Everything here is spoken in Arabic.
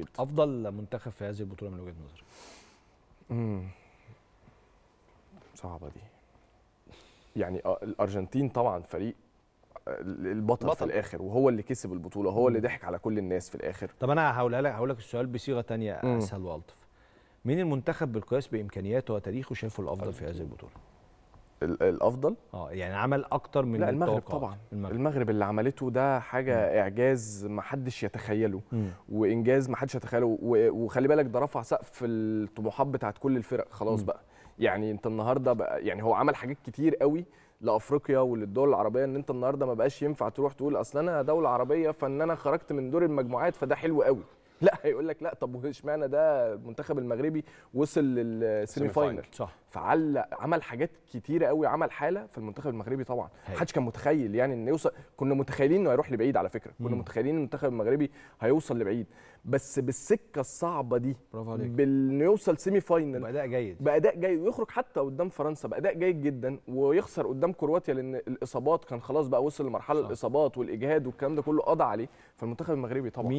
جدا افضل منتخب في هذه البطوله من وجهه نظرك امم صعبه دي يعني آه، الارجنتين طبعا فريق آه، البطل في الاخر وهو اللي كسب البطوله هو اللي ضحك على كل الناس في الاخر طب انا هقول لك هقول لك السؤال بصيغه ثانيه اسهل والطف مين المنتخب بالقياس بامكانياته وتاريخه شايفه الافضل في هذه البطوله الافضل اه يعني عمل اكتر من لا المغرب طبعا المغرب. المغرب اللي عملته ده حاجه م. اعجاز ما حدش يتخيله م. وانجاز ما حدش يتخيله وخلي بالك ده رفع سقف الطموحات بتاعت كل الفرق خلاص م. بقى يعني انت النهارده بقى يعني هو عمل حاجات كتير قوي لافريقيا وللدول العربيه ان انت النهارده ما بقاش ينفع تروح تقول اصل انا دوله عربيه فان انا خرجت من دور المجموعات فده حلو قوي لا هيقول لك لا طب اشمعنى ده المنتخب المغربي وصل للسيمي فاينل صح فعلق عمل حاجات كتيره قوي عمل حاله في المنتخب المغربي طبعا محدش كان متخيل يعني انه يوصل كنا متخيلين انه هيروح لبعيد على فكره كنا متخيلين المنتخب المغربي هيوصل لبعيد بس بالسكه الصعبه دي برافو عليك بانه يوصل سيمي فاينل باداء جيد باداء جيد ويخرج حتى قدام فرنسا باداء جيد جدا ويخسر قدام كرواتيا لان الاصابات كان خلاص بقى وصل لمرحله الاصابات والاجهاد والكلام ده كله قضى عليه فالمنتخب المغربي طبعا مين